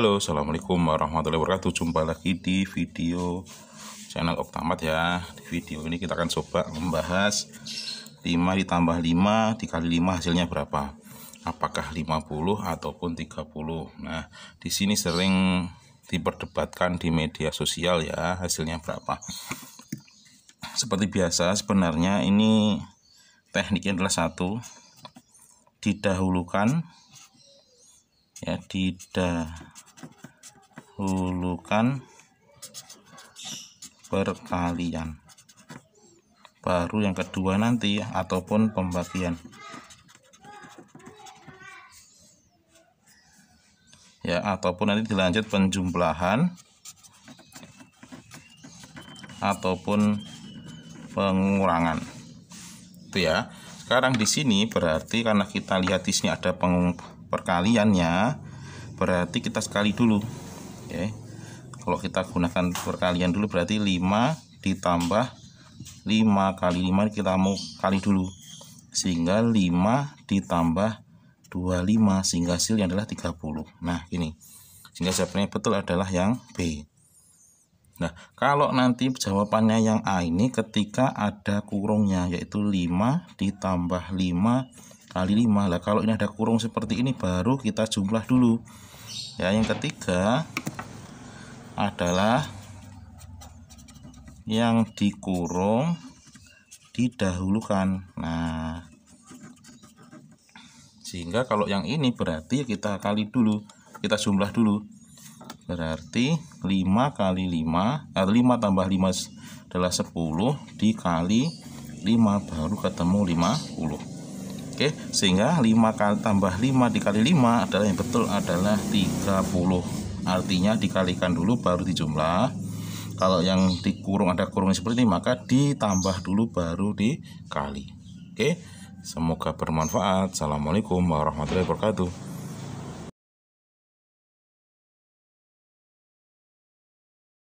Halo assalamualaikum warahmatullahi wabarakatuh jumpa lagi di video channel Oktamat ya di video ini kita akan coba membahas 5 ditambah 5 dikali 5 hasilnya berapa apakah 50 ataupun 30 nah di sini sering diperdebatkan di media sosial ya hasilnya berapa seperti biasa sebenarnya ini tekniknya adalah satu didahulukan ya dida dahulukan perkalian baru yang kedua nanti ataupun pembagian ya ataupun nanti dilanjut penjumlahan ataupun pengurangan itu ya sekarang di sini berarti karena kita lihat di sini ada perkaliannya berarti kita sekali dulu ya kalau kita gunakan perkalian dulu berarti 5 ditambah 5 kali 5 kita mau kali dulu sehingga 5 ditambah 25 sehingga yang adalah 30 nah ini sehingga jawabannya betul adalah yang B nah kalau nanti jawabannya yang A ini ketika ada kurungnya yaitu 5 ditambah 5 kali 5 lah kalau ini ada kurung seperti ini baru kita jumlah dulu ya yang ketiga adalah yang dikurung didahulukan nah sehingga kalau yang ini berarti kita kali dulu kita jumlah dulu berarti 5 kali 5 atau 5 tambah 5 adalah 10 dikali 5 baru ketemu 50 Oke, sehingga 5 kali tambah 5 dikali 5 adalah yang betul adalah 30. Artinya dikalikan dulu baru dijumlah. Kalau yang dikurung ada kurung seperti ini maka ditambah dulu baru dikali. Oke. Semoga bermanfaat. Assalamualaikum warahmatullahi wabarakatuh.